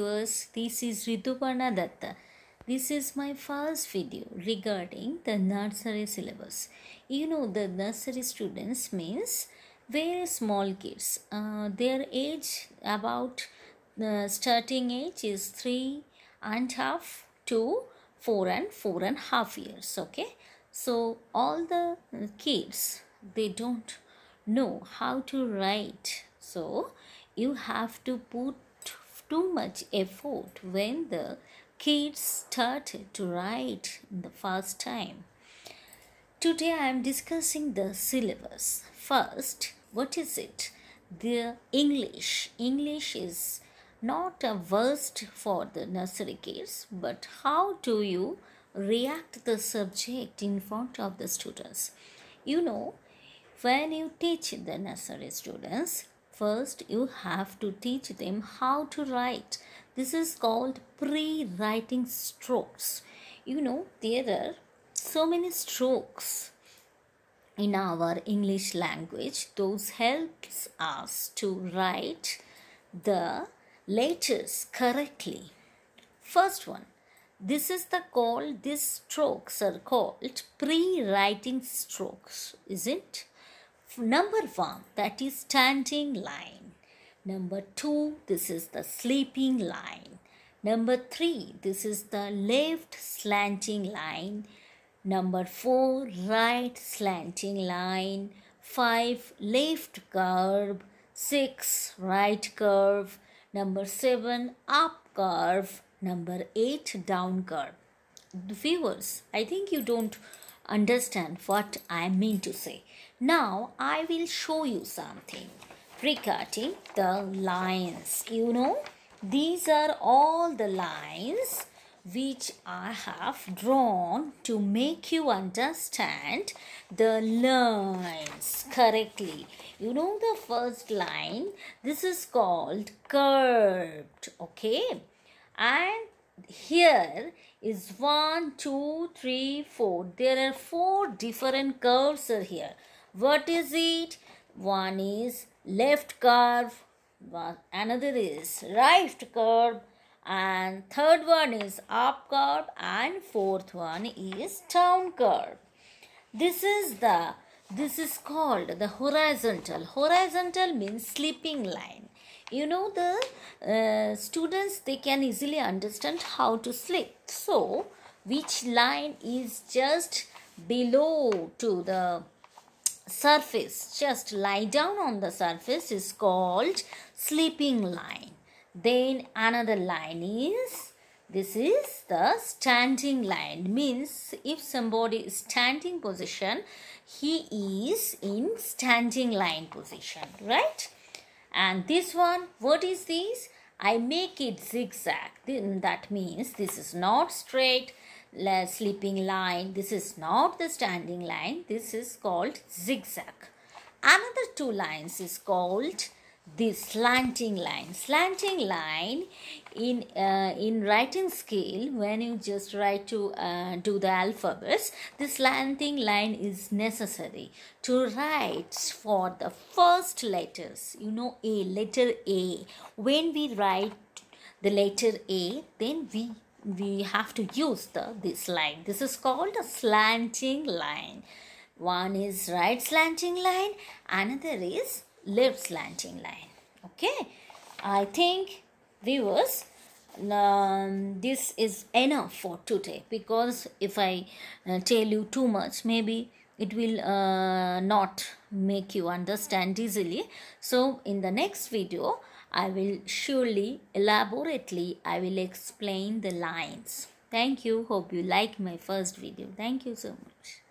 viewers, this is Ridupana Datta. This is my first video regarding the nursery syllabus. You know the nursery students means very small kids. Uh, their age about the starting age is three and half to four and four and half years. Okay, so all the kids they don't know how to write. So you have to put too much effort when the kids started to write the first time. Today I am discussing the syllabus. First, what is it? The English. English is not a worst for the nursery kids, but how do you react the subject in front of the students? You know, when you teach the nursery students, First, you have to teach them how to write. This is called pre writing strokes. You know, there are so many strokes in our English language. Those helps us to write the letters correctly. First one, this is the call, these strokes are called pre-writing strokes, isn't number one that is standing line number two this is the sleeping line number three this is the left slanting line number four right slanting line five left curve six right curve number seven up curve number eight down curve viewers i think you don't understand what I mean to say. Now I will show you something regarding the lines. You know, these are all the lines which I have drawn to make you understand the lines correctly. You know the first line, this is called curved, okay? And here is 1 2 3 4 there are four different curves are here what is it one is left curve another is right curve and third one is up curve and fourth one is down curve this is the this is called the horizontal horizontal means sleeping line you know the uh, students they can easily understand how to sleep so which line is just below to the surface just lie down on the surface is called sleeping line then another line is this is the standing line means if somebody is standing position he is in standing line position right and this one what is this I make it zigzag Then that means this is not straight sleeping line this is not the standing line this is called zigzag another two lines is called this slanting line slanting line in uh, in writing scale when you just write to uh, do the alphabets the slanting line is necessary to write for the first letters you know a letter a when we write the letter a then we we have to use the this line this is called a slanting line one is right slanting line another is lip slanting line okay i think viewers um, this is enough for today because if i uh, tell you too much maybe it will uh, not make you understand easily so in the next video i will surely elaborately i will explain the lines thank you hope you like my first video thank you so much